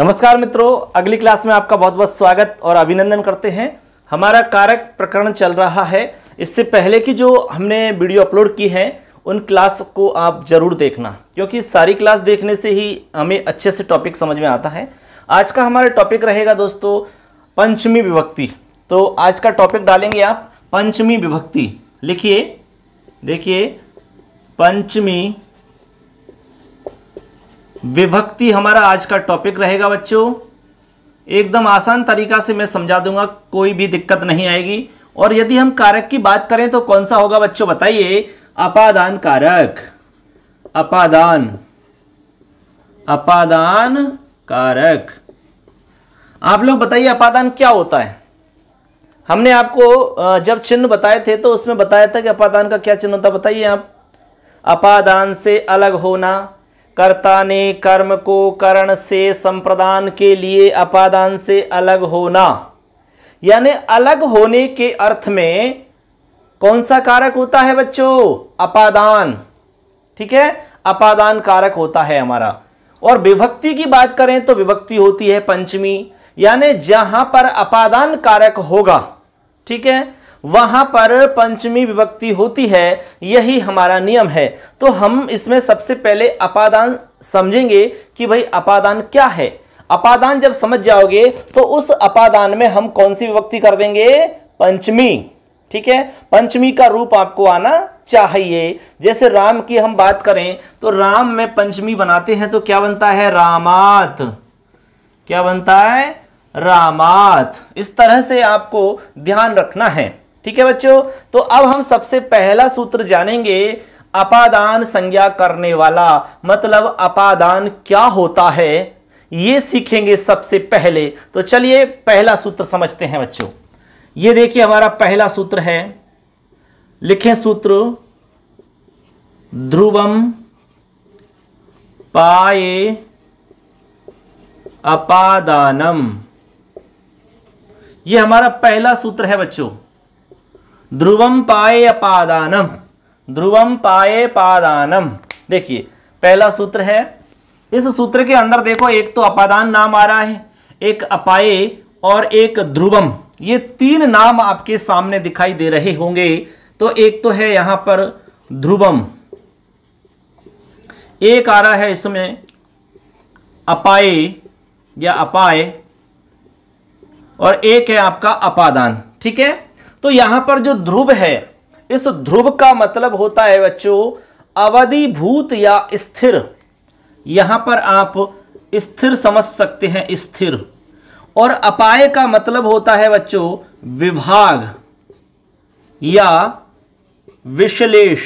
नमस्कार मित्रों अगली क्लास में आपका बहुत बहुत स्वागत और अभिनंदन करते हैं हमारा कारक प्रकरण चल रहा है इससे पहले की जो हमने वीडियो अपलोड की है उन क्लास को आप जरूर देखना क्योंकि सारी क्लास देखने से ही हमें अच्छे से टॉपिक समझ में आता है आज का हमारा टॉपिक रहेगा दोस्तों पंचमी विभक्ति तो आज का टॉपिक डालेंगे आप पंचमी विभक्ति लिखिए देखिए पंचमी विभक्ति हमारा आज का टॉपिक रहेगा बच्चों एकदम आसान तरीका से मैं समझा दूंगा कोई भी दिक्कत नहीं आएगी और यदि हम कारक की बात करें तो कौन सा होगा बच्चों बताइए अपादान कारक अपादान अपादान कारक आप लोग बताइए अपादान क्या होता है हमने आपको जब चिन्ह बताए थे तो उसमें बताया था कि अपादान का क्या चिन्ह होता बताइए आप अपादान से अलग होना कर्ता ने कर्म को करण से संप्रदान के लिए अपादान से अलग होना यानी अलग होने के अर्थ में कौन सा कारक होता है बच्चों अपादान ठीक है अपादान कारक होता है हमारा और विभक्ति की बात करें तो विभक्ति होती है पंचमी यानी जहां पर अपादान कारक होगा ठीक है वहां पर पंचमी विभक्ति होती है यही हमारा नियम है तो हम इसमें सबसे पहले अपादान समझेंगे कि भाई अपादान क्या है अपादान जब समझ जाओगे तो उस अपादान में हम कौन सी विभक्ति कर देंगे पंचमी ठीक है पंचमी का रूप आपको आना चाहिए जैसे राम की हम बात करें तो राम में पंचमी बनाते हैं तो क्या बनता है रामात क्या बनता है रामात इस तरह से आपको ध्यान रखना है ठीक है बच्चों तो अब हम सबसे पहला सूत्र जानेंगे अपादान संज्ञा करने वाला मतलब अपादान क्या होता है ये सीखेंगे सबसे पहले तो चलिए पहला सूत्र समझते हैं बच्चों ये देखिए हमारा पहला सूत्र है लिखें सूत्र ध्रुवम पाए अपादानम ये हमारा पहला सूत्र है बच्चों ध्रुवम पाए अपादानम ध्रुवम पाए पादानम देखिए पहला सूत्र है इस सूत्र के अंदर देखो एक तो अपादान नाम आ रहा है एक अपाए और एक ध्रुवम ये तीन नाम आपके सामने दिखाई दे रहे होंगे तो एक तो है यहां पर ध्रुवम एक आ रहा है इसमें अपाए या अपाय और एक है आपका अपादान ठीक है तो यहां पर जो ध्रुव है इस ध्रुव का मतलब होता है बच्चों अवधिभूत या स्थिर यहां पर आप स्थिर समझ सकते हैं स्थिर और अपाय का मतलब होता है बच्चों विभाग या विश्लेष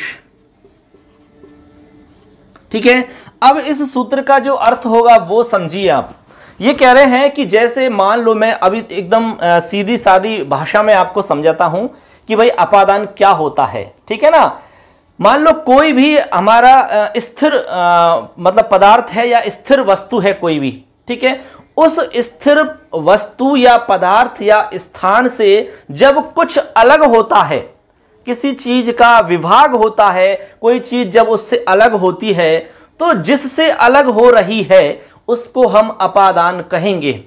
ठीक है अब इस सूत्र का जो अर्थ होगा वो समझिए आप ये कह रहे हैं कि जैसे मान लो मैं अभी एकदम सीधी सादी भाषा में आपको समझाता हूं कि भाई अपादान क्या होता है ठीक है ना मान लो कोई भी हमारा स्थिर मतलब पदार्थ है या स्थिर वस्तु है कोई भी ठीक है उस स्थिर वस्तु या पदार्थ या स्थान से जब कुछ अलग होता है किसी चीज का विभाग होता है कोई चीज जब उससे अलग होती है तो जिससे अलग हो रही है उसको हम अपादान कहेंगे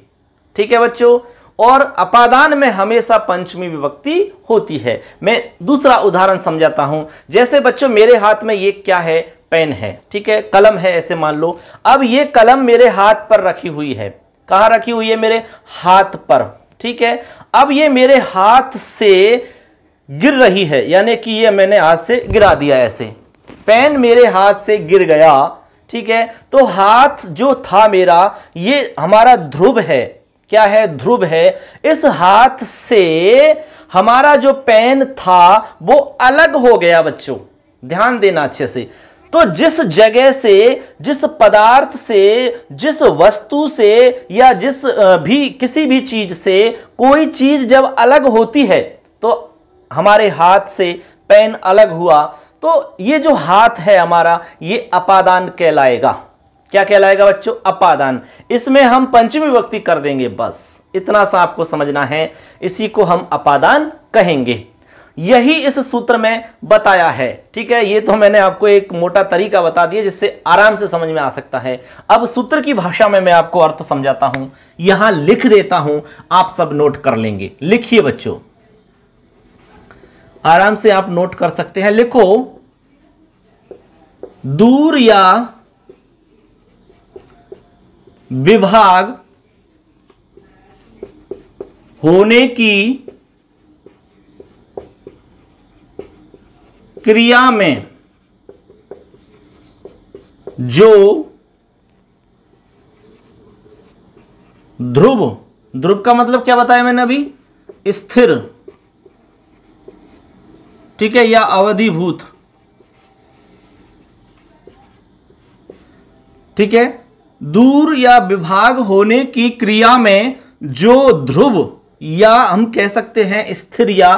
ठीक है बच्चों और अपादान में हमेशा पंचमी विभक्ति होती है मैं दूसरा उदाहरण समझाता हूं जैसे बच्चों मेरे हाथ में ये क्या है पेन है ठीक है कलम है ऐसे मान लो अब ये कलम मेरे हाथ पर रखी हुई है कहा रखी हुई है मेरे हाथ पर ठीक है अब ये मेरे हाथ से गिर रही है यानी कि ये मैंने हाथ से गिरा दिया ऐसे पेन मेरे हाथ से गिर गया ठीक है तो हाथ जो था मेरा ये हमारा ध्रुव है क्या है ध्रुव है इस हाथ से हमारा जो पेन था वो अलग हो गया बच्चों ध्यान देना अच्छे से तो जिस जगह से जिस पदार्थ से जिस वस्तु से या जिस भी किसी भी चीज से कोई चीज जब अलग होती है तो हमारे हाथ से पेन अलग हुआ तो ये जो हाथ है हमारा ये अपादान कहलाएगा क्या कहलाएगा बच्चों अपादान इसमें हम पंचमी व्यक्ति कर देंगे बस इतना सा आपको समझना है इसी को हम अपादान कहेंगे यही इस सूत्र में बताया है ठीक है ये तो मैंने आपको एक मोटा तरीका बता दिया जिससे आराम से समझ में आ सकता है अब सूत्र की भाषा में मैं आपको अर्थ समझाता हूं यहां लिख देता हूं आप सब नोट कर लेंगे लिखिए बच्चों आराम से आप नोट कर सकते हैं लिखो दूर या विभाग होने की क्रिया में जो ध्रुव ध्रुव का मतलब क्या बताया मैंने अभी स्थिर ठीक है या अवधिभूत ठीक है दूर या विभाग होने की क्रिया में जो ध्रुव या हम कह सकते हैं स्थिर या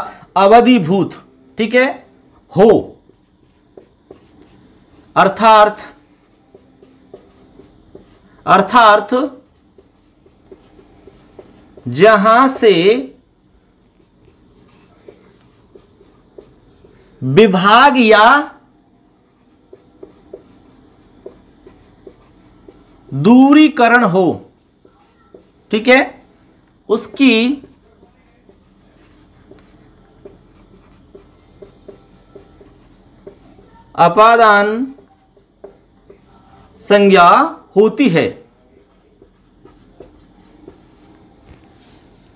अवधिभूत ठीक है हो अर्थार्थ अर्थार्थ जहां से विभाग या दूरीकरण हो ठीक है उसकी अपादान संज्ञा होती है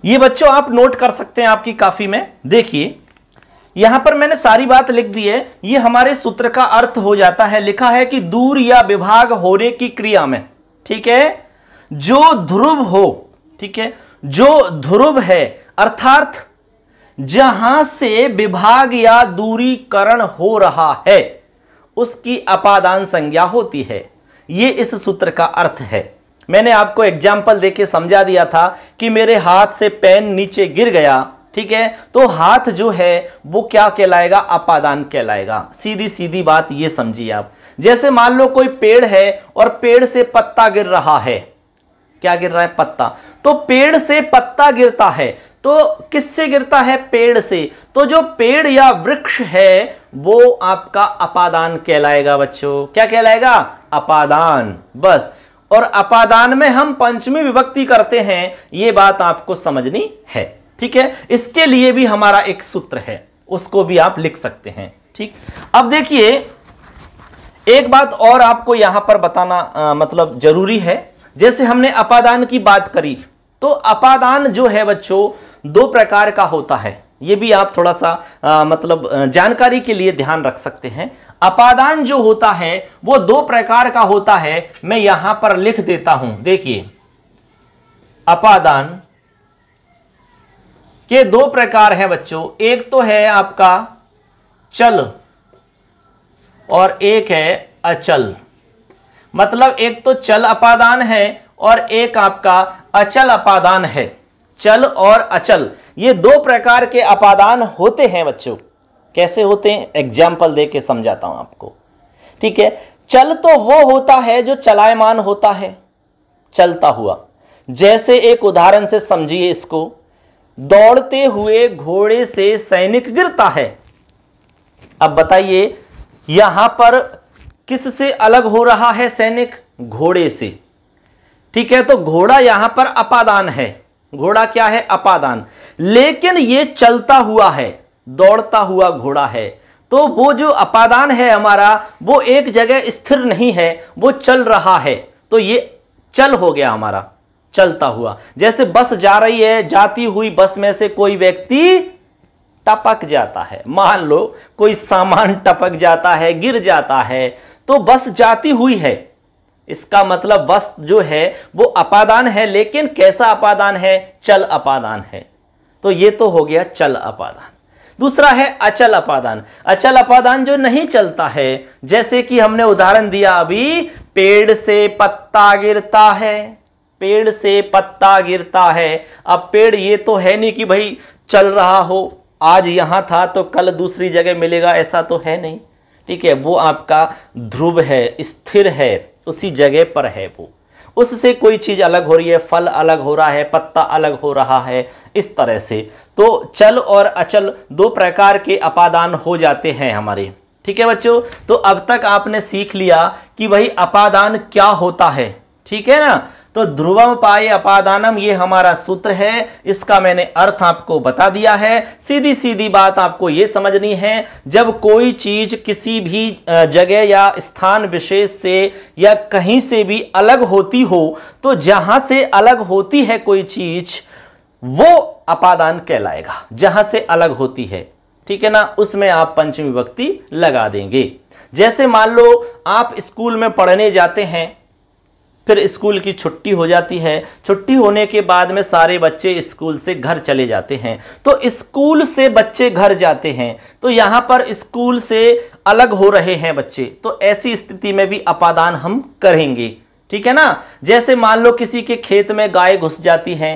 ये बच्चों आप नोट कर सकते हैं आपकी काफी में देखिए यहां पर मैंने सारी बात लिख दी है ये हमारे सूत्र का अर्थ हो जाता है लिखा है कि दूर या विभाग होने की क्रिया में ठीक है जो ध्रुव हो ठीक है जो ध्रुव है अर्थात जहां से विभाग या दूरीकरण हो रहा है उसकी अपादान संज्ञा होती है ये इस सूत्र का अर्थ है मैंने आपको एग्जाम्पल देके समझा दिया था कि मेरे हाथ से पेन नीचे गिर गया ठीक है तो हाथ जो है वो क्या कहलाएगा अपादान कहलाएगा सीधी सीधी बात ये समझिए आप जैसे मान लो कोई पेड़ है और पेड़ से पत्ता गिर रहा है क्या गिर रहा है पत्ता तो पेड़ से पत्ता गिरता है तो किससे गिरता है पेड़ से तो जो पेड़ या वृक्ष है वो आपका अपादान कहलाएगा बच्चों क्या कहलाएगा अपादान बस और अपादान में हम पंचमी विभक्ति करते हैं ये बात आपको समझनी है ठीक है इसके लिए भी हमारा एक सूत्र है उसको भी आप लिख सकते हैं ठीक अब देखिए एक बात और आपको यहां पर बताना आ, मतलब जरूरी है जैसे हमने अपादान की बात करी तो अपादान जो है बच्चों दो प्रकार का होता है ये भी आप थोड़ा सा आ, मतलब जानकारी के लिए ध्यान रख सकते हैं अपादान जो होता है वो दो प्रकार का होता है मैं यहां पर लिख देता हूं देखिए अपादान के दो प्रकार हैं बच्चों एक तो है आपका चल और एक है अचल मतलब एक तो चल अपादान है और एक आपका अचल अपादान है चल और अचल ये दो प्रकार के अपादान होते हैं बच्चों कैसे होते हैं एग्जाम्पल दे के समझाता हूं आपको ठीक है चल तो वो होता है जो चलायमान होता है चलता हुआ जैसे एक उदाहरण से समझिए इसको दौड़ते हुए घोड़े से सैनिक गिरता है अब बताइए यहां पर किससे अलग हो रहा है सैनिक घोड़े से ठीक है तो घोड़ा यहां पर अपादान है घोड़ा क्या है अपादान लेकिन ये चलता हुआ है दौड़ता हुआ घोड़ा है तो वो जो अपादान है हमारा वो एक जगह स्थिर नहीं है वो चल रहा है तो ये चल हो गया हमारा चलता हुआ जैसे बस जा रही है जाती हुई बस में से कोई व्यक्ति टपक जाता है मान लो कोई सामान टपक जाता है गिर जाता है तो बस जाती हुई है इसका मतलब बस जो है वो अपादान है लेकिन कैसा अपादान है चल अपादान है तो ये तो हो गया चल अपादान दूसरा है अचल अपादान अचल अपादान जो नहीं चलता है जैसे कि हमने उदाहरण दिया अभी पेड़ से पत्ता गिरता है पेड़ से पत्ता गिरता है अब पेड़ ये तो है नहीं कि भाई चल रहा हो आज यहाँ था तो कल दूसरी जगह मिलेगा ऐसा तो है नहीं ठीक है वो आपका ध्रुव है स्थिर है उसी जगह पर है वो उससे कोई चीज़ अलग हो रही है फल अलग हो रहा है पत्ता अलग हो रहा है इस तरह से तो चल और अचल दो प्रकार के अपादान हो जाते हैं हमारे ठीक है बच्चों तो अब तक आपने सीख लिया कि भाई अपादान क्या होता है ठीक है ना तो ध्रुवम पाए अपादानम ये हमारा सूत्र है इसका मैंने अर्थ आपको बता दिया है सीधी सीधी बात आपको ये समझनी है जब कोई चीज किसी भी जगह या स्थान विशेष से या कहीं से भी अलग होती हो तो जहां से अलग होती है कोई चीज वो अपादान कहलाएगा जहां से अलग होती है ठीक है ना उसमें आप पंचमी भक्ति लगा देंगे जैसे मान लो आप स्कूल में पढ़ने जाते हैं फिर स्कूल की छुट्टी हो जाती है छुट्टी होने के बाद में सारे बच्चे स्कूल से घर चले जाते हैं तो स्कूल से बच्चे घर जाते हैं तो यहाँ पर स्कूल से अलग हो रहे हैं बच्चे तो ऐसी स्थिति में भी अपादान हम करेंगे ठीक है ना जैसे मान लो किसी के खेत में गाय घुस जाती हैं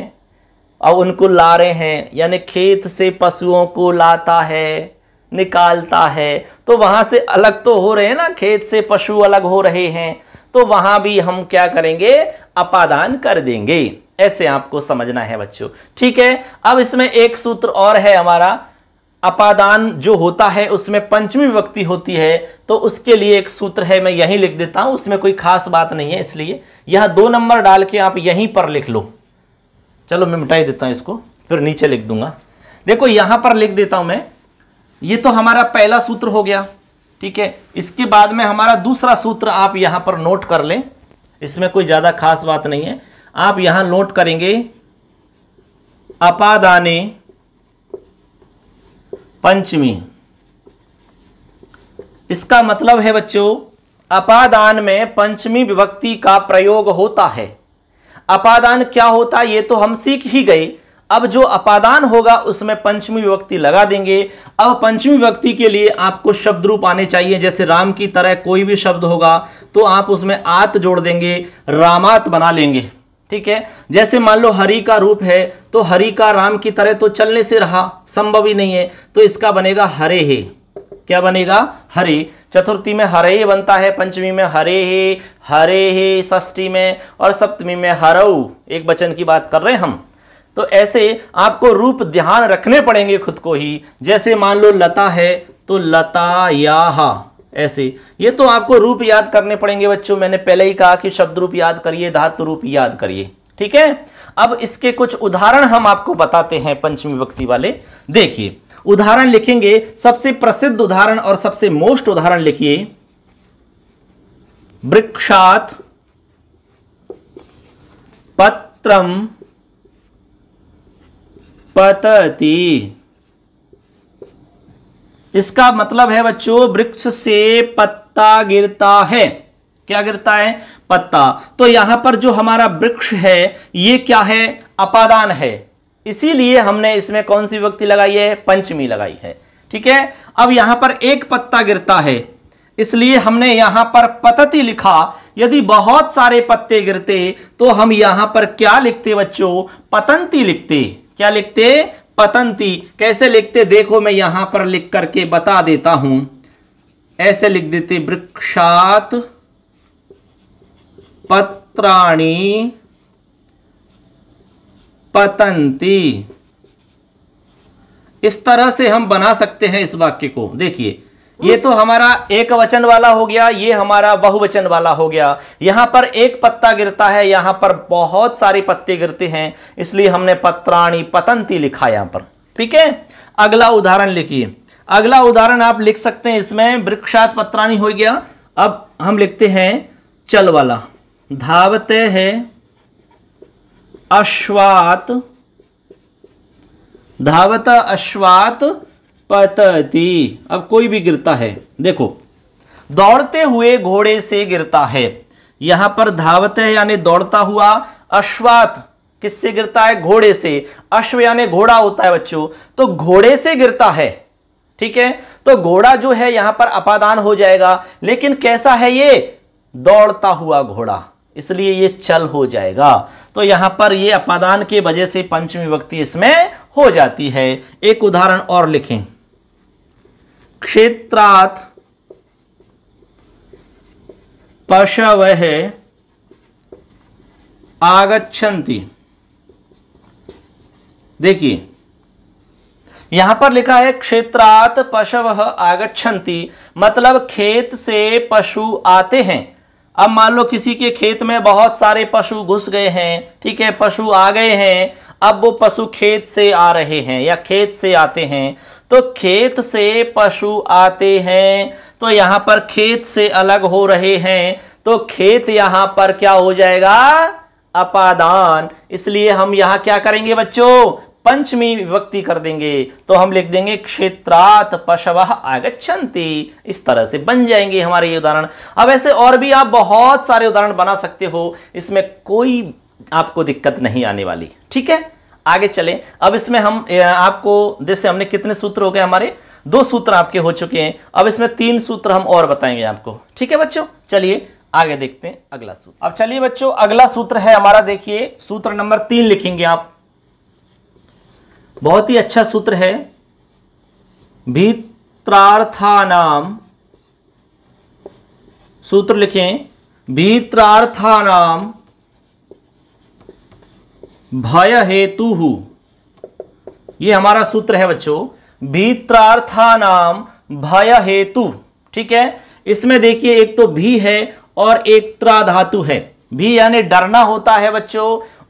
और उनको ला रहे हैं यानी खेत से पशुओं को लाता है निकालता है तो वहाँ से अलग तो हो रहे हैं ना खेत से पशु अलग हो रहे हैं तो वहां भी हम क्या करेंगे अपादान कर देंगे ऐसे आपको समझना है बच्चों ठीक है अब इसमें एक सूत्र और है हमारा अपादान जो होता है उसमें पंचमी व्यक्ति होती है तो उसके लिए एक सूत्र है मैं यहीं लिख देता हूं उसमें कोई खास बात नहीं है इसलिए यह दो नंबर डाल के आप यहीं पर लिख लो चलो मैं मिटाई देता हूं इसको फिर नीचे लिख दूंगा देखो यहां पर लिख देता हूं मैं ये तो हमारा पहला सूत्र हो गया ठीक है इसके बाद में हमारा दूसरा सूत्र आप यहां पर नोट कर लें इसमें कोई ज़्यादा खास बात नहीं है आप यहां नोट करेंगे अपादाने पंचमी इसका मतलब है बच्चों अपादान में पंचमी विभक्ति का प्रयोग होता है अपादान क्या होता है ये तो हम सीख ही गए अब जो अपादान होगा उसमें पंचमी व्यक्ति लगा देंगे अब पंचमी व्यक्ति के लिए आपको शब्द रूप आने चाहिए जैसे राम की तरह कोई भी शब्द होगा तो आप उसमें आत जोड़ देंगे रामात बना लेंगे ठीक है जैसे मान लो हरि का रूप है तो हरि का राम की तरह तो चलने से रहा संभव ही नहीं है तो इसका बनेगा हरे हे क्या बनेगा हरे चतुर्थी में हरे ही बनता है पंचमी में हरे हे हरे हे ष्ठी में और सप्तमी में हरऊ एक वचन की बात कर रहे हैं हम तो ऐसे आपको रूप ध्यान रखने पड़ेंगे खुद को ही जैसे मान लो लता है तो लता याहा ऐसे ये तो आपको रूप याद करने पड़ेंगे बच्चों मैंने पहले ही कहा कि शब्द रूप याद करिए धातु रूप याद करिए ठीक है अब इसके कुछ उदाहरण हम आपको बताते हैं पंचमी व्यक्ति वाले देखिए उदाहरण लिखेंगे सबसे प्रसिद्ध उदाहरण और सबसे मोस्ट उदाहरण लिखिए वृक्षात पत्रम पतति इसका मतलब है बच्चों वृक्ष से पत्ता गिरता है क्या गिरता है पत्ता तो यहां पर जो हमारा वृक्ष है ये क्या है अपादान है इसीलिए हमने इसमें कौन सी व्यक्ति लगाई है पंचमी लगाई है ठीक है अब यहां पर एक पत्ता गिरता है इसलिए हमने यहां पर पतति लिखा यदि बहुत सारे पत्ते गिरते तो हम यहां पर क्या लिखते बच्चों पतंती लिखते क्या लिखते पतंती कैसे लिखते देखो मैं यहां पर लिख करके बता देता हूं ऐसे लिख देते वृक्षात पत्राणी पतंती इस तरह से हम बना सकते हैं इस वाक्य को देखिए ये तो हमारा एक वचन वाला हो गया ये हमारा बहुवचन वाला हो गया यहां पर एक पत्ता गिरता है यहां पर बहुत सारे पत्ते गिरते हैं इसलिए हमने पत्राणी पतंती लिखा यहां पर ठीक है अगला उदाहरण लिखिए अगला उदाहरण आप लिख सकते हैं इसमें वृक्षात पत्राणी हो गया अब हम लिखते हैं चल वाला धावते है अश्वात धावता अश्वात पतती अब कोई भी गिरता है देखो दौड़ते हुए घोड़े से गिरता है यहां पर धावत है यानी दौड़ता हुआ अश्वात किससे गिरता है घोड़े से अश्व यानी घोड़ा होता है बच्चों तो घोड़े से गिरता है ठीक है तो घोड़ा जो है यहां पर अपादान हो जाएगा लेकिन कैसा है ये दौड़ता हुआ घोड़ा इसलिए ये चल हो जाएगा तो यहां पर ये अपादान के वजह से पंचमी व्यक्ति इसमें हो जाती है एक उदाहरण और लिखें क्षेत्रात पशव आगछति देखिए यहां पर लिखा है क्षेत्रात पशव आगछति मतलब खेत से पशु आते हैं अब मान लो किसी के खेत में बहुत सारे पशु घुस गए हैं ठीक है पशु आ गए हैं अब वो पशु खेत से आ रहे हैं या खेत से आते हैं तो खेत से पशु आते हैं तो यहां पर खेत से अलग हो रहे हैं तो खेत यहां पर क्या हो जाएगा अपादान इसलिए हम यहां क्या करेंगे बच्चों पंचमी विभक्ति कर देंगे तो हम लिख देंगे क्षेत्रात पशव आगछन्ति इस तरह से बन जाएंगे हमारे ये उदाहरण अब ऐसे और भी आप बहुत सारे उदाहरण बना सकते हो इसमें कोई आपको दिक्कत नहीं आने वाली ठीक है आगे चले अब इसमें हम आपको जैसे हमने कितने सूत्र हो गए हमारे दो सूत्र आपके हो चुके हैं अब इसमें तीन सूत्र हम और बताएंगे आपको ठीक है बच्चों चलिए आगे देखते हैं अगला सूत्र अब चलिए बच्चों अगला सूत्र है हमारा देखिए सूत्र नंबर तीन लिखेंगे आप बहुत ही अच्छा सूत्र है नाम सूत्र लिखें नाम भय हेतु ये हमारा सूत्र है बच्चों भीत्रार्था नाम भय हेतु ठीक है इसमें देखिए एक तो भी है और एक त्रा धातु है भी यानी डरना होता है बच्चों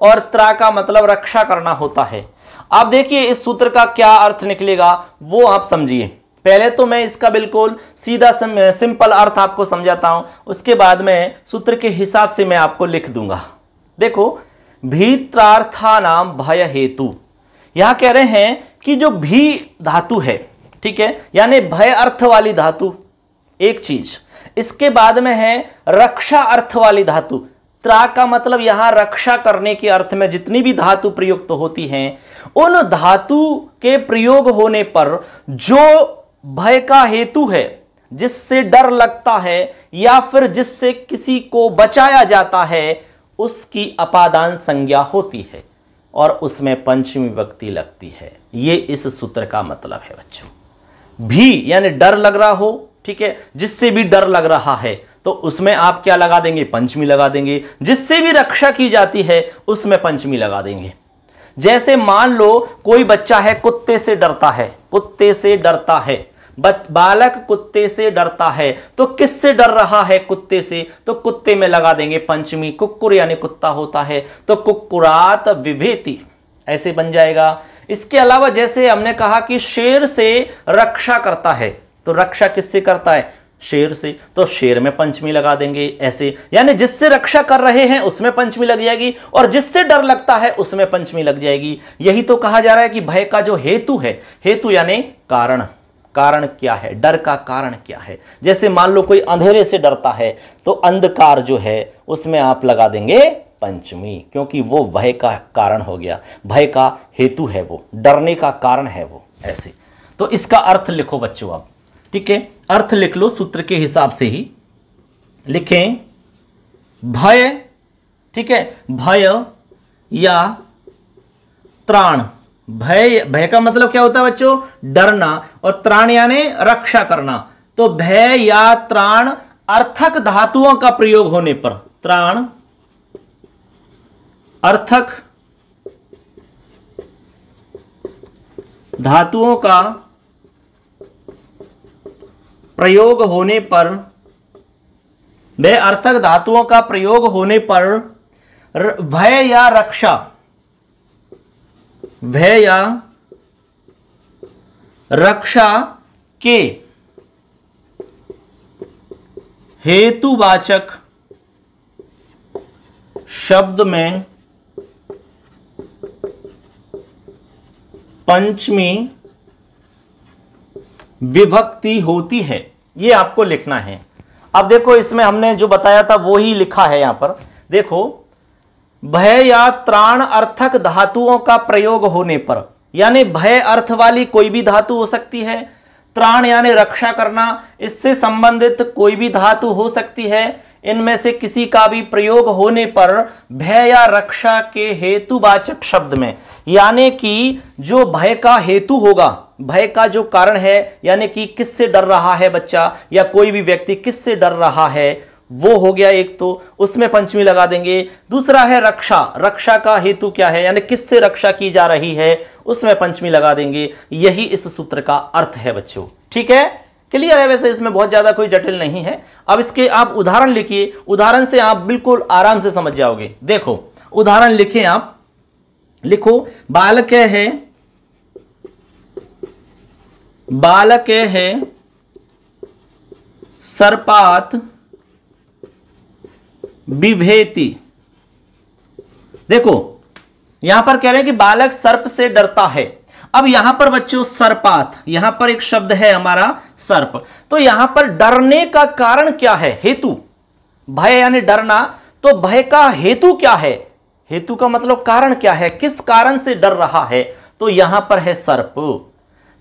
और त्रा का मतलब रक्षा करना होता है आप देखिए इस सूत्र का क्या अर्थ निकलेगा वो आप समझिए पहले तो मैं इसका बिल्कुल सीधा सिंपल अर्थ आपको समझाता हूं उसके बाद में सूत्र के हिसाब से मैं आपको लिख दूंगा देखो भीतार्था नाम भय हेतु यहां कह रहे हैं कि जो भी धातु है ठीक है यानी भय अर्थ वाली धातु एक चीज इसके बाद में है रक्षा अर्थ वाली धातु त्रा का मतलब यहां रक्षा करने के अर्थ में जितनी भी धातु प्रयुक्त तो होती हैं उन धातु के प्रयोग होने पर जो भय का हेतु है जिससे डर लगता है या फिर जिससे किसी को बचाया जाता है उसकी अपादान संज्ञा होती है और उसमें पंचमी व्यक्ति लगती है ये इस सूत्र का मतलब है बच्चों भी यानी डर लग रहा हो ठीक है जिससे भी डर लग रहा है तो उसमें आप क्या लगा देंगे पंचमी लगा देंगे जिससे भी रक्षा की जाती है उसमें पंचमी लगा देंगे जैसे मान लो कोई बच्चा है कुत्ते से डरता है कुत्ते से डरता है बालक कुत्ते से डरता है तो किससे डर रहा है कुत्ते से तो कुत्ते में लगा देंगे पंचमी कुक्कुर यानी कुत्ता होता है तो कुक्कुरात विभेति ऐसे बन जाएगा इसके अलावा जैसे हमने कहा कि शेर से रक्षा करता है तो रक्षा किससे करता है शेर से तो शेर में पंचमी लगा देंगे ऐसे यानी जिससे रक्षा कर रहे हैं उसमें पंचमी लग जाएगी और जिससे डर लगता है उसमें पंचमी लग जाएगी यही तो कहा जा रहा है कि भय का जो हेतु है हेतु यानी कारण कारण क्या है डर का कारण क्या है जैसे मान लो कोई अंधेरे से डरता है तो अंधकार जो है उसमें आप लगा देंगे पंचमी क्योंकि वो भय का कारण हो गया भय का हेतु है वो डरने का कारण है वो ऐसे तो इसका अर्थ लिखो बच्चों अब ठीक है अर्थ लिख लो सूत्र के हिसाब से ही लिखें भय ठीक है भय या त्राण भय भय का मतलब क्या होता है बच्चों डरना और त्राण यानी रक्षा करना तो भय या त्राण अर्थक धातुओं का प्रयोग होने पर त्राण अर्थक धातुओं का प्रयोग होने पर वे अर्थक धातुओं का प्रयोग होने पर भय या रक्षा भय रक्षा के हेतुवाचक शब्द में पंचमी विभक्ति होती है ये आपको लिखना है अब देखो इसमें हमने जो बताया था वो ही लिखा है यहां पर देखो भय या त्राण अर्थक धातुओं का प्रयोग होने पर यानी भय अर्थ वाली कोई भी धातु हो सकती है त्राण यानी रक्षा करना इससे संबंधित कोई भी धातु हो सकती है इनमें से किसी का भी प्रयोग होने पर भय या रक्षा के हेतुवाचक शब्द में यानी कि जो भय का हेतु होगा भय का जो कारण है यानी कि किससे डर रहा है बच्चा या कोई भी व्यक्ति किससे डर रहा है वो हो गया एक तो उसमें पंचमी लगा देंगे दूसरा है रक्षा रक्षा का हेतु क्या है यानी किससे रक्षा की जा रही है उसमें पंचमी लगा देंगे यही इस सूत्र का अर्थ है बच्चों ठीक है क्लियर है वैसे इसमें बहुत ज़्यादा कोई जटिल नहीं है अब इसके आप उदाहरण लिखिए उदाहरण से आप बिल्कुल आराम से समझ जाओगे देखो उदाहरण लिखें आप लिखो बालक है बालक है सरपात विभेति देखो यहां पर कह रहे हैं कि बालक सर्प से डरता है अब यहां पर बच्चों सर्पात यहां पर एक शब्द है हमारा सर्प तो यहां पर डरने का कारण क्या है हेतु भय यानी डरना तो भय का हेतु क्या है हेतु का मतलब कारण क्या है किस कारण से डर रहा है तो यहां पर है सर्प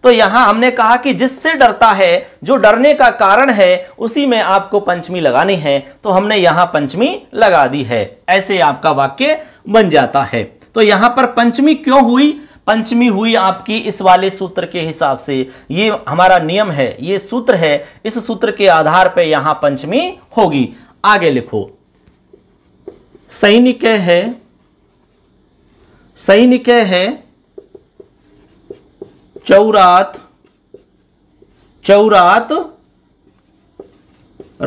तो यहां हमने कहा कि जिससे डरता है जो डरने का कारण है उसी में आपको पंचमी लगानी है तो हमने यहां पंचमी लगा दी है ऐसे आपका वाक्य बन जाता है तो यहां पर पंचमी क्यों हुई पंचमी हुई आपकी इस वाले सूत्र के हिसाब से ये हमारा नियम है ये सूत्र है इस सूत्र के आधार पर यहां पंचमी होगी आगे लिखो सैनिक है सैनिक है चौरात चौरात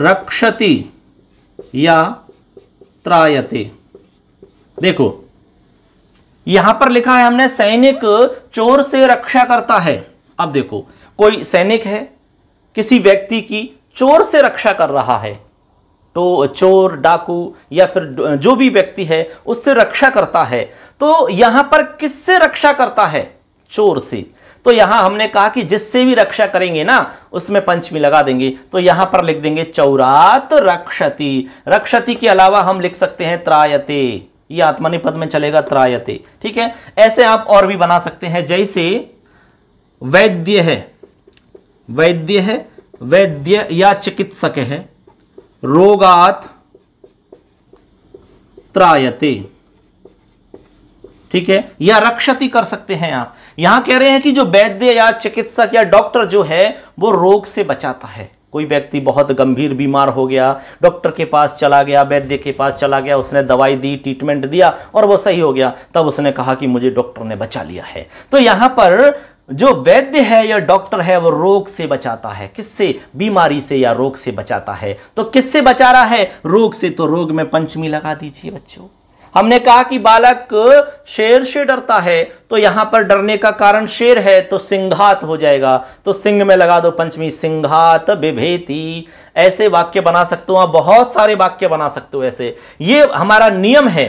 रक्षति या त्रायते देखो यहां पर लिखा है हमने सैनिक चोर से रक्षा करता है अब देखो कोई सैनिक है किसी व्यक्ति की चोर से रक्षा कर रहा है तो चोर डाकू या फिर जो भी व्यक्ति है उससे रक्षा करता है तो यहां पर किससे रक्षा करता है चोर से तो यहां हमने कहा कि जिससे भी रक्षा करेंगे ना उसमें पंचमी लगा देंगे तो यहां पर लिख देंगे चौरात रक्षति रक्षति के अलावा हम लिख सकते हैं त्रायते ये आत्मनिपद में चलेगा त्रायते ठीक है ऐसे आप और भी बना सकते हैं जैसे वैद्य है वैद्य है वैद्य या चिकित्सक है रोगात त्रायते ठीक है या रक्षति कर सकते हैं आप यहां कह रहे हैं कि जो वैद्य या चिकित्सक या डॉक्टर जो है वो रोग से बचाता है कोई व्यक्ति बहुत गंभीर बीमार हो गया डॉक्टर के पास चला गया वैद्य के पास चला गया उसने दवाई दी ट्रीटमेंट दिया और वो सही हो गया तब उसने कहा कि मुझे डॉक्टर ने बचा लिया है तो यहां पर जो वैद्य है या डॉक्टर है वो रोग से बचाता है किससे बीमारी से या रोग से बचाता है तो किससे बचा रहा है रोग से तो रोग में पंचमी लगा दीजिए बच्चों हमने कहा कि बालक शेर से डरता है तो यहां पर डरने का कारण शेर है तो सिंघात हो जाएगा तो सिंह में लगा दो पंचमी सिंघात विभेती ऐसे वाक्य बना सकते हो आप बहुत सारे वाक्य बना सकते हो ऐसे ये हमारा नियम है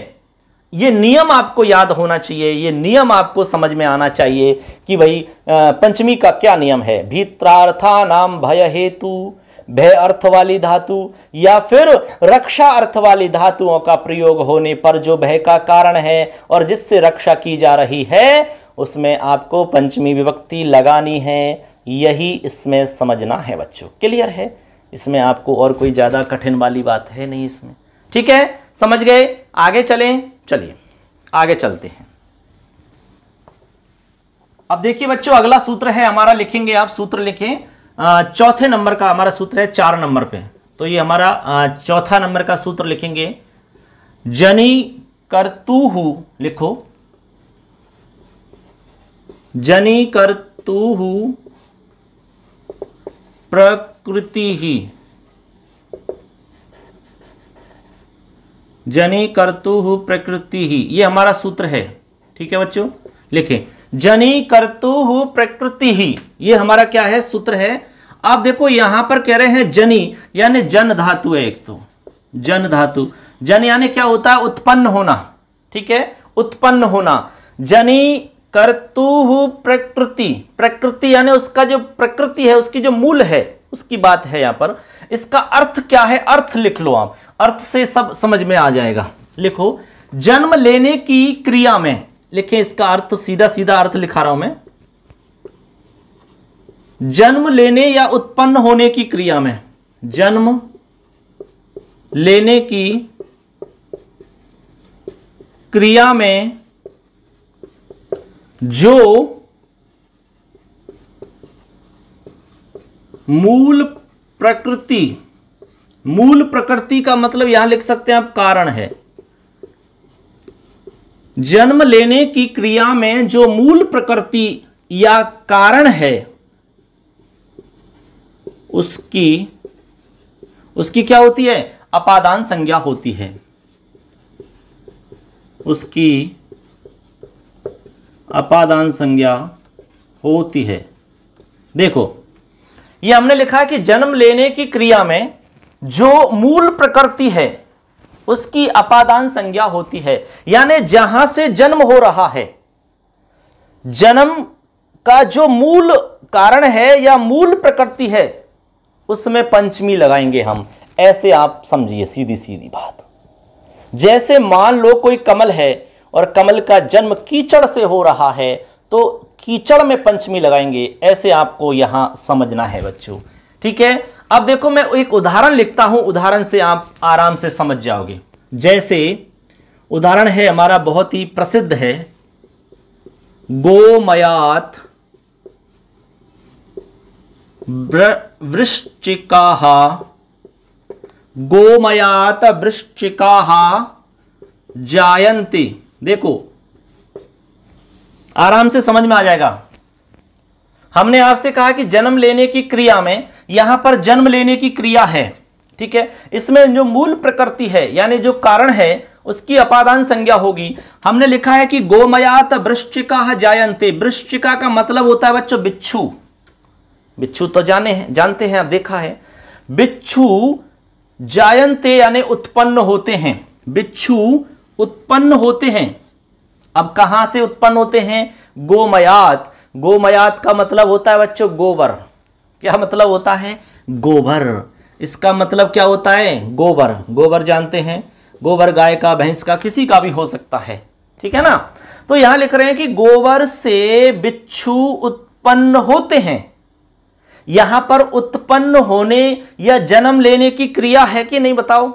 ये नियम आपको याद होना चाहिए ये नियम आपको समझ में आना चाहिए कि भाई पंचमी का क्या नियम है भित्रार्था नाम भय हेतु भय अर्थ वाली धातु या फिर रक्षा अर्थ वाली धातुओं का प्रयोग होने पर जो भय का कारण है और जिससे रक्षा की जा रही है उसमें आपको पंचमी विभक्ति लगानी है यही इसमें समझना है बच्चों क्लियर है इसमें आपको और कोई ज़्यादा कठिन वाली बात है नहीं इसमें ठीक है समझ गए आगे चलें चलिए आगे चलते हैं अब देखिए बच्चों अगला सूत्र है हमारा लिखेंगे आप सूत्र लिखें चौथे नंबर का हमारा सूत्र है चार नंबर पे तो ये हमारा चौथा नंबर का सूत्र लिखेंगे जनी करतू लिखो जनी करतू प्रकृति ही जनी करतु प्रकृति ही ये हमारा सूत्र है ठीक है बच्चों लिखे जनी करतु प्रकृति ही ये हमारा क्या है सूत्र है आप देखो यहां पर कह रहे हैं जनी यानी जन धातु है एक तो जन धातु जन यानी क्या होता है उत्पन्न होना ठीक है उत्पन्न होना जनी कर्तु प्रकृति प्रकृति यानी उसका जो प्रकृति है उसकी जो मूल है उसकी बात है यहां पर इसका अर्थ क्या है अर्थ लिख लो आप अर्थ से सब समझ में आ जाएगा लिखो जन्म लेने की क्रिया में लिखे इसका अर्थ सीधा सीधा अर्थ लिखा रहा हूं मैं जन्म लेने या उत्पन्न होने की क्रिया में जन्म लेने की क्रिया में जो मूल प्रकृति मूल प्रकृति का मतलब यहां लिख सकते हैं आप कारण है जन्म लेने की क्रिया में जो मूल प्रकृति या कारण है उसकी उसकी क्या होती है अपादान संज्ञा होती है उसकी अपादान संज्ञा होती है देखो ये हमने लिखा है कि जन्म लेने की क्रिया में जो मूल प्रकृति है उसकी अपादान संज्ञा होती है यानी जहां से जन्म हो रहा है जन्म का जो मूल कारण है या मूल प्रकृति है उसमें पंचमी लगाएंगे हम ऐसे आप समझिए सीधी सीधी बात जैसे मान लो कोई कमल है और कमल का जन्म कीचड़ से हो रहा है तो कीचड़ में पंचमी लगाएंगे ऐसे आपको यहां समझना है बच्चों ठीक है अब देखो मैं एक उदाहरण लिखता हूं उदाहरण से आप आराम से समझ जाओगे जैसे उदाहरण है हमारा बहुत ही प्रसिद्ध है गोमयात वृश्चिका गोमयात वृश्चिका जायंती देखो आराम से समझ में आ जाएगा हमने आपसे कहा कि जन्म लेने की क्रिया में यहां पर जन्म लेने की क्रिया है ठीक है इसमें जो मूल प्रकृति है यानी जो कारण है उसकी अपादान संज्ञा होगी हमने लिखा है कि गोमयात वृश्चिका जायंते वृश्चिका का मतलब होता है बच्चों बिच्छू बिच्छू तो जाने हैं जानते हैं देखा है बिच्छू जायंते यानी उत्पन्न होते हैं बिच्छू उत्पन्न होते हैं अब कहां से उत्पन्न होते हैं गोमयात गोमयात का मतलब होता है बच्चों गोबर क्या मतलब होता है गोबर इसका मतलब क्या होता है गोबर गोबर जानते हैं गोबर गाय का भैंस का किसी का भी हो सकता है ठीक है ना तो यहां लिख रहे हैं कि गोबर से बिच्छू उत्पन्न होते हैं यहां पर उत्पन्न होने या जन्म लेने की क्रिया है कि नहीं बताओ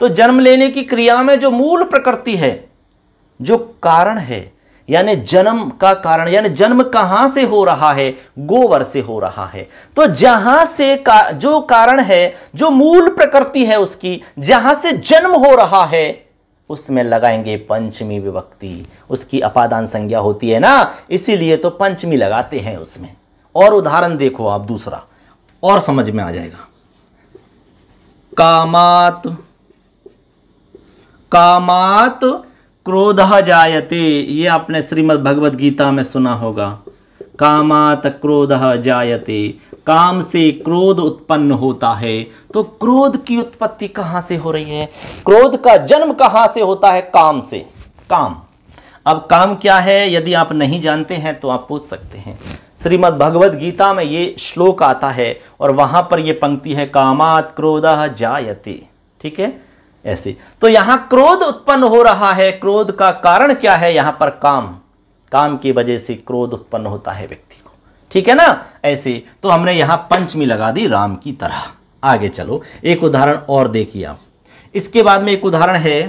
तो जन्म लेने की क्रिया में जो मूल प्रकृति है जो कारण है यानी जन्म का कारण यानी जन्म कहां से हो रहा है गोबर से हो रहा है तो जहां से का, जो कारण है जो मूल प्रकृति है उसकी जहां से जन्म हो रहा है उसमें लगाएंगे पंचमी विभक्ति उसकी अपादान संज्ञा होती है ना इसीलिए तो पंचमी लगाते हैं उसमें और उदाहरण देखो आप दूसरा और समझ में आ जाएगा कामात कामात क्रोध जायते ये आपने श्रीमद् भगवद गीता में सुना होगा कामात क्रोध जायते काम से क्रोध उत्पन्न होता है तो क्रोध की उत्पत्ति कहां से हो रही है क्रोध का जन्म कहां से होता है काम से काम अब काम क्या है यदि आप नहीं जानते हैं तो आप पूछ सकते हैं श्रीमद् भगवद गीता में ये श्लोक आता है और वहाँ पर ये पंक्ति है कामात क्रोध जायते ठीक है ऐसे तो यहाँ क्रोध उत्पन्न हो रहा है क्रोध का कारण क्या है यहाँ पर काम काम की वजह से क्रोध उत्पन्न होता है व्यक्ति को ठीक है ना ऐसे तो हमने यहाँ पंचमी लगा दी राम की तरह आगे चलो एक उदाहरण और देखिए आप इसके बाद में एक उदाहरण है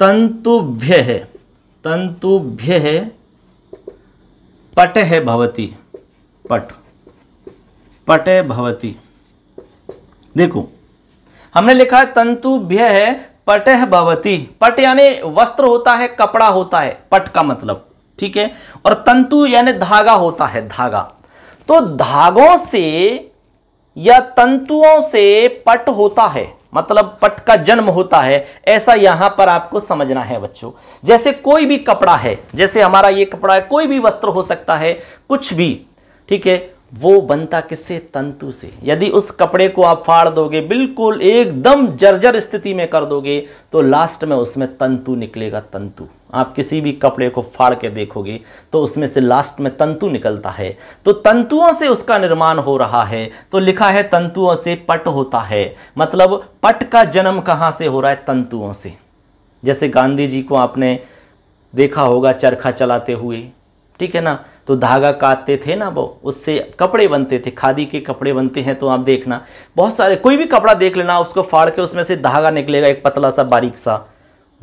तंतुभ्य है तंतुभ्य है पट है भवती पट पट भवती देखो हमने लिखा है तंतु भय है पटे है भवती पट यानी वस्त्र होता है कपड़ा होता है पट का मतलब ठीक है और तंतु यानी धागा होता है धागा तो धागों से या तंतुओं से पट होता है मतलब पट का जन्म होता है ऐसा यहां पर आपको समझना है बच्चों जैसे कोई भी कपड़ा है जैसे हमारा ये कपड़ा है कोई भी वस्त्र हो सकता है कुछ भी ठीक है वो बनता किससे तंतु से यदि उस कपड़े को आप फाड़ दोगे बिल्कुल एकदम जर्जर स्थिति में कर दोगे तो लास्ट में उसमें तंतु निकलेगा तंतु आप किसी भी कपड़े को फाड़ के देखोगे तो उसमें से लास्ट में तंतु निकलता है तो तंतुओं से उसका निर्माण हो रहा है तो लिखा है तंतुओं से पट होता है मतलब पट का जन्म कहाँ से हो रहा है तंतुओं से जैसे गांधी जी को आपने देखा होगा चरखा चलाते हुए ठीक है ना तो धागा काटते थे ना वो उससे कपड़े बनते थे खादी के कपड़े बनते हैं तो आप देखना बहुत सारे कोई भी कपड़ा देख लेना उसको फाड़ के उसमें से धागा निकलेगा एक पतला सा बारीक सा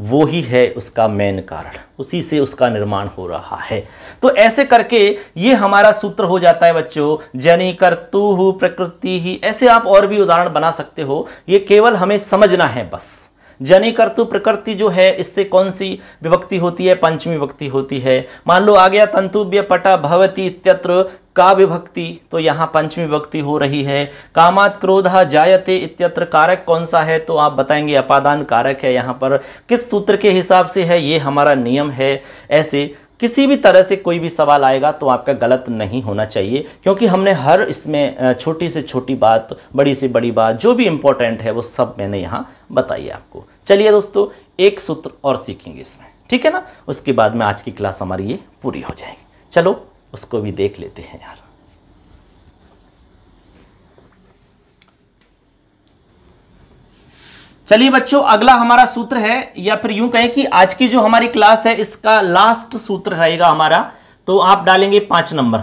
वो ही है उसका मेन कारण उसी से उसका निर्माण हो रहा है तो ऐसे करके ये हमारा सूत्र हो जाता है बच्चों जनी कर्तु प्रकृति ही ऐसे आप और भी उदाहरण बना सकते हो ये केवल हमें समझना है बस जनी कर्तु प्रकृति जो है इससे कौन सी विभक्ति होती है पंचमी विभक्ति होती है मान लो आ गया तंतुव्य पटा भवती इत्यत्र का विभक्ति तो यहाँ पंचमी विभक्ति हो रही है कामात क्रोधा जायते इत्यत्र कारक कौन सा है तो आप बताएंगे अपादान कारक है यहाँ पर किस सूत्र के हिसाब से है ये हमारा नियम है ऐसे किसी भी तरह से कोई भी सवाल आएगा तो आपका गलत नहीं होना चाहिए क्योंकि हमने हर इसमें छोटी से छोटी बात बड़ी से बड़ी बात जो भी इंपॉर्टेंट है वो सब मैंने यहाँ बताई आपको चलिए दोस्तों एक सूत्र और सीखेंगे इसमें ठीक है ना उसके बाद में आज की क्लास हमारी ये पूरी हो जाएगी चलो उसको भी देख लेते हैं यार चलिए बच्चों अगला हमारा सूत्र है या फिर यूं कहें कि आज की जो हमारी क्लास है इसका लास्ट सूत्र रहेगा हमारा तो आप डालेंगे पांच नंबर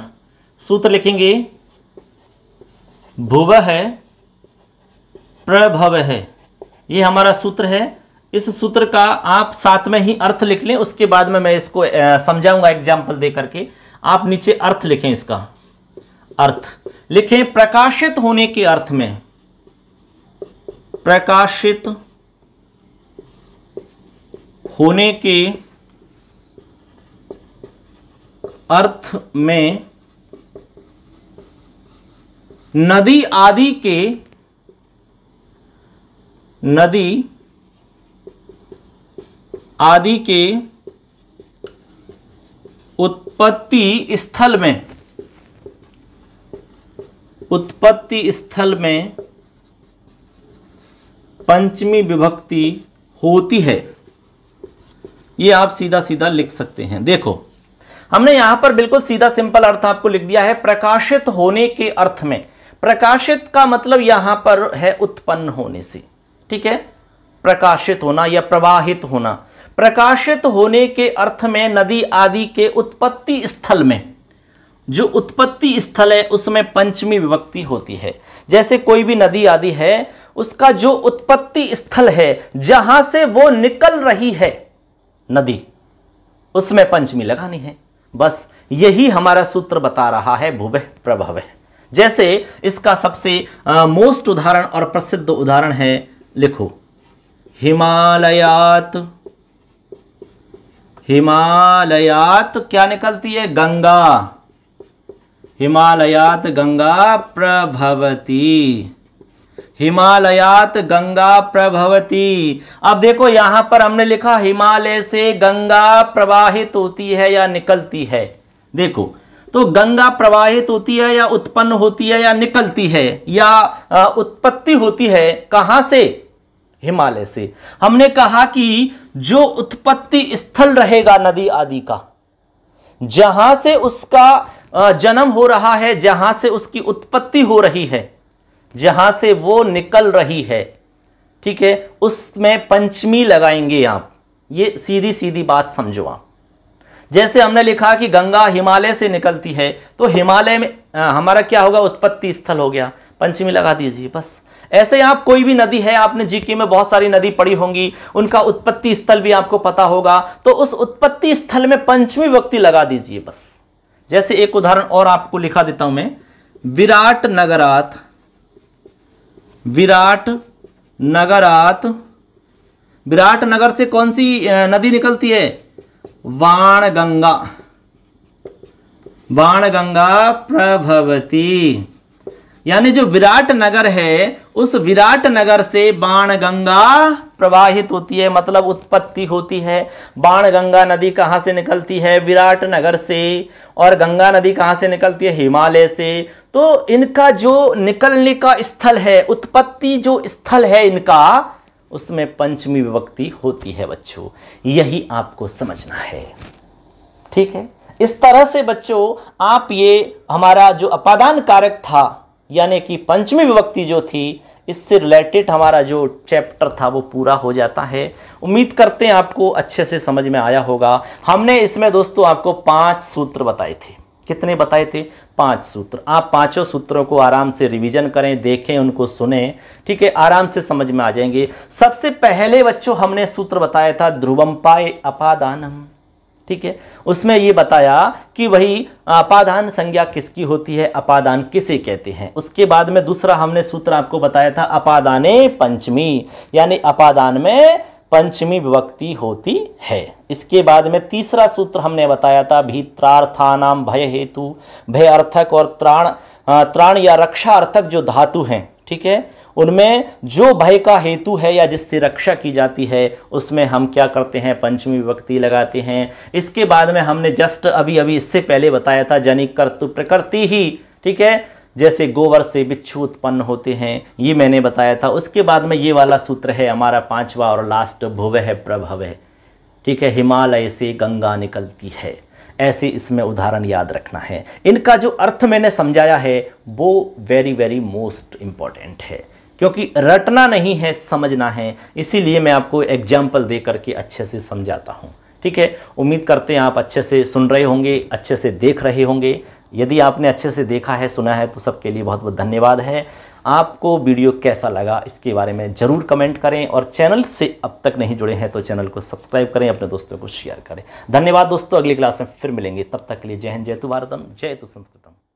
सूत्र लिखेंगे भुव है प्रभव है ये हमारा सूत्र है इस सूत्र का आप साथ में ही अर्थ लिख लें उसके बाद में मैं इसको समझाऊंगा एग्जाम्पल दे करके आप नीचे अर्थ लिखें इसका अर्थ लिखें प्रकाशित होने के अर्थ में प्रकाशित होने के अर्थ में नदी आदि के नदी आदि के उत्पत्ति स्थल में उत्पत्ति स्थल में पंचमी विभक्ति होती है ये आप सीधा सीधा लिख सकते हैं देखो हमने यहां पर बिल्कुल सीधा सिंपल अर्थ आपको लिख दिया है प्रकाशित होने के अर्थ में प्रकाशित का मतलब यहां पर है उत्पन्न होने से ठीक है प्रकाशित होना या प्रवाहित होना प्रकाशित होने के अर्थ में नदी आदि के उत्पत्ति स्थल में जो उत्पत्ति स्थल है उसमें पंचमी विभक्ति होती है जैसे कोई भी नदी आदि है उसका जो उत्पत्ति स्थल है जहां से वो निकल रही है नदी उसमें पंचमी लगानी है बस यही हमारा सूत्र बता रहा है भूवह प्रभव जैसे इसका सबसे मोस्ट उदाहरण और प्रसिद्ध उदाहरण है लिखो हिमालयात हिमालयात क्या निकलती है गंगा हिमालयात गंगा प्रभवती हिमालयात गंगा प्रभवती अब देखो यहां पर हमने लिखा हिमालय से गंगा प्रवाहित होती है या निकलती है देखो तो गंगा प्रवाहित होती है या उत्पन्न होती है या निकलती है या उत्पत्ति होती है कहां से हिमालय से हमने कहा कि जो उत्पत्ति स्थल रहेगा नदी आदि का जहां से उसका जन्म हो रहा है जहां से उसकी उत्पत्ति हो रही है जहां से वो निकल रही है ठीक है उसमें पंचमी लगाएंगे आप ये सीधी सीधी बात समझो आप जैसे हमने लिखा कि गंगा हिमालय से निकलती है तो हिमालय में आ, हमारा क्या होगा उत्पत्ति स्थल हो गया पंचमी लगा दीजिए बस ऐसे आप कोई भी नदी है आपने जीके में बहुत सारी नदी पड़ी होंगी उनका उत्पत्ति स्थल भी आपको पता होगा तो उस उत्पत्ति स्थल में पंचमी व्यक्ति लगा दीजिए बस जैसे एक उदाहरण और आपको लिखा देता हूं मैं विराट नगरात विराट नगरात विराट नगर से कौन सी नदी निकलती है वाण गंगा बाण गंगा प्रभवती यानी जो विराट नगर है उस विराट नगर से बाण गंगा प्रवाहित होती है मतलब उत्पत्ति होती है बाण गंगा नदी कहाँ से निकलती है विराट नगर से और गंगा नदी कहाँ से निकलती है हिमालय से तो इनका जो निकलने का स्थल है उत्पत्ति जो स्थल है इनका उसमें पंचमी विभक्ति होती है बच्चों यही आपको समझना है ठीक है इस तरह से बच्चों आप ये हमारा जो अपादान कारक था यानी कि पंचमी विभक्ति जो थी इससे रिलेटेड हमारा जो चैप्टर था वो पूरा हो जाता है उम्मीद करते हैं आपको अच्छे से समझ में आया होगा हमने इसमें दोस्तों आपको पांच सूत्र बताए थे कितने बताए थे पांच सूत्र आप पांचों सूत्रों को आराम से रिवीजन करें देखें उनको सुने ठीक है आराम से समझ में आ जाएंगे सबसे पहले बच्चों हमने सूत्र बताया था ध्रुवम पाए अपादानम ठीक है उसमें ये बताया कि वही अपादान संज्ञा किसकी होती है अपादान किसे कहते हैं उसके बाद में दूसरा हमने सूत्र आपको बताया था अपादाने पंचमी यानी अपादान में पंचमी विभक्ति होती है इसके बाद में तीसरा सूत्र हमने बताया था भीत्रार्थानाम भय हेतु भय अर्थक और त्राण त्राण या रक्षा अर्थक जो धातु हैं ठीक है उनमें जो भय का हेतु है या जिससे रक्षा की जाती है उसमें हम क्या करते हैं पंचमी विभक्ति लगाते हैं इसके बाद में हमने जस्ट अभी अभी इससे पहले बताया था जनिक कर्तु प्रकृति ही ठीक है जैसे गोबर से बिच्छू उत्पन्न होते हैं ये मैंने बताया था उसके बाद में ये वाला सूत्र है हमारा पांचवा और लास्ट भुव है प्रभव है ठीक है हिमालय से गंगा निकलती है ऐसे इसमें उदाहरण याद रखना है इनका जो अर्थ मैंने समझाया है वो वेरी वेरी मोस्ट इम्पॉर्टेंट है क्योंकि रटना नहीं है समझना है इसीलिए मैं आपको एग्जाम्पल दे करके अच्छे से समझाता हूँ ठीक है उम्मीद करते हैं आप अच्छे से सुन रहे होंगे अच्छे से देख रहे होंगे यदि आपने अच्छे से देखा है सुना है तो सबके लिए बहुत बहुत धन्यवाद है आपको वीडियो कैसा लगा इसके बारे में ज़रूर कमेंट करें और चैनल से अब तक नहीं जुड़े हैं तो चैनल को सब्सक्राइब करें अपने दोस्तों को शेयर करें धन्यवाद दोस्तों अगली क्लास में फिर मिलेंगे तब तक के लिए जय हिंद जय तु भारतम जय तु तो संस्कृतम